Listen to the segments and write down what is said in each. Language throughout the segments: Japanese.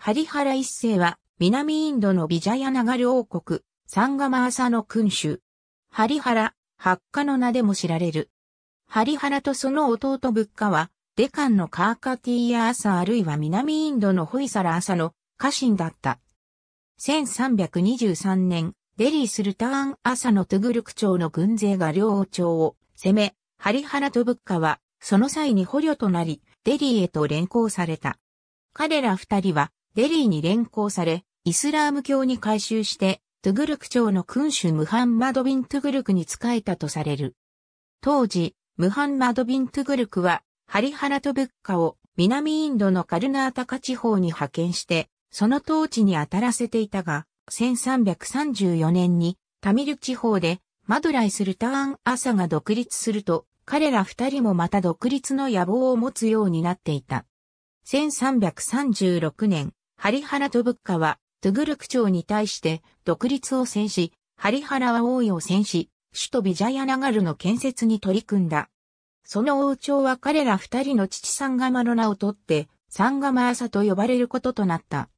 ハリハラ一世は、南インドのビジャヤナガル王国、サンガマーサの君主。ハリハラ、ハッカの名でも知られる。ハリハラとその弟ブッカは、デカンのカーカティーヤサあるいは南インドのホイサラアサの家臣だった。1323年、デリースルターンアサのトゥグルク朝の軍勢が両王朝を攻め、ハリハラとブッカは、その際に捕虜となり、デリーへと連行された。彼ら二人は、デリーに連行され、イスラーム教に改宗して、トゥグルク朝の君主ムハンマド・ビン・トゥグルクに仕えたとされる。当時、ムハンマド・ビン・トゥグルクは、ハリハラト・ブッカを南インドのカルナータカ地方に派遣して、その統治に当たらせていたが、1334年にタミル地方でマドライスルターン・アサが独立すると、彼ら二人もまた独立の野望を持つようになっていた。1336年、ハハリラトブッカは、トゥグルク朝に対して独立を戦し、ハリハラは王位を戦し、首都ビジャヤナガルの建設に取り組んだ。その王朝は彼ら二人の父サンガマの名を取って、サンガマ朝と呼ばれることとなった。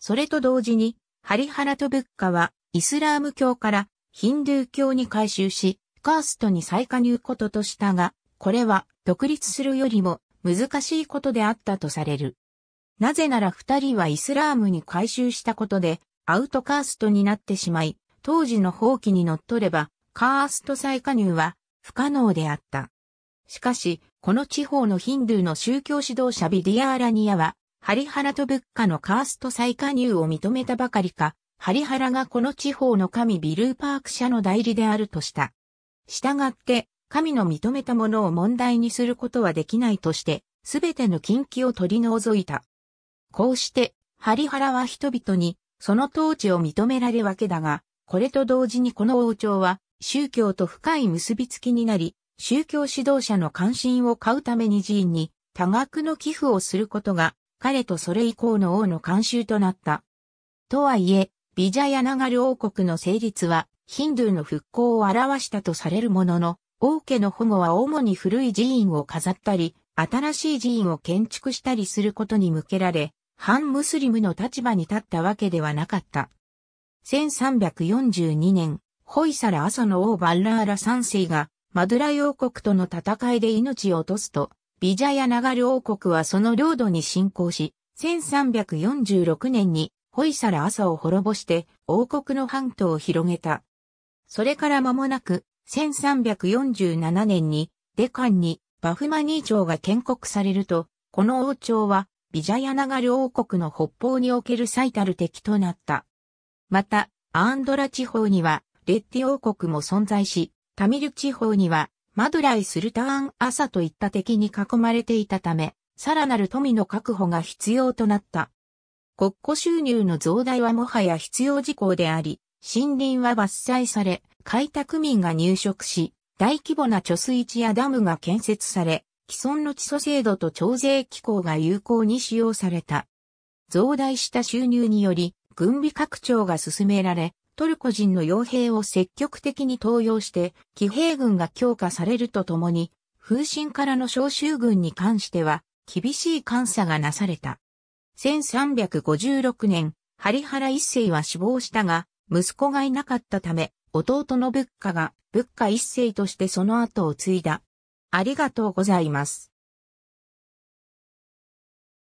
それと同時に、ハリハラトブッカは、イスラーム教からヒンドゥー教に改宗し、カーストに再加入こととしたが、これは独立するよりも難しいことであったとされる。なぜなら二人はイスラームに改宗したことで、アウトカーストになってしまい、当時の法規に則っれば、カースト再加入は不可能であった。しかし、この地方のヒンドゥーの宗教指導者ビディアーラニアは、ハリハラと仏家のカースト再加入を認めたばかりか、ハリハラがこの地方の神ビルーパーク社の代理であるとした。従って、神の認めたものを問題にすることはできないとして、すべての禁忌を取り除いた。こうして、ハリハラは人々に、その統治を認められるわけだが、これと同時にこの王朝は、宗教と深い結びつきになり、宗教指導者の関心を買うために寺院に多額の寄付をすることが、彼とそれ以降の王の慣習となった。とはいえ、ビジャヤナガル王国の成立は、ヒンドゥーの復興を表したとされるものの、王家の保護は主に古い寺院を飾ったり、新しい寺院を建築したりすることに向けられ、反ムスリムの立場に立ったわけではなかった。1342年、ホイサラ・アサの王バッラーラ三世が、マドゥラ王国との戦いで命を落とすと、ビジャヤナガル王国はその領土に侵攻し、1346年にホイサラ・アサを滅ぼして王国の半島を広げた。それから間もなく、1347年に、デカンにバフマニー朝が建国されると、この王朝はビジャヤナガル王国の北方における最たる敵となった。また、アンドラ地方には、レッティ王国も存在し、タミル地方には、マドライ・スルターン・アサといった敵に囲まれていたため、さらなる富の確保が必要となった。国庫収入の増大はもはや必要事項であり、森林は伐採され、開拓民が入植し、大規模な貯水池やダムが建設され、既存の地租制度と徴税機構が有効に使用された。増大した収入により、軍備拡張が進められ、トルコ人の傭兵を積極的に登用して、騎兵軍が強化されるとともに、風神からの召集軍に関しては、厳しい監査がなされた。1356年、ハリハラ一世は死亡したが、息子がいなかったため、弟の仏家が仏家一世としてその後を継いだ。ありがとうございます。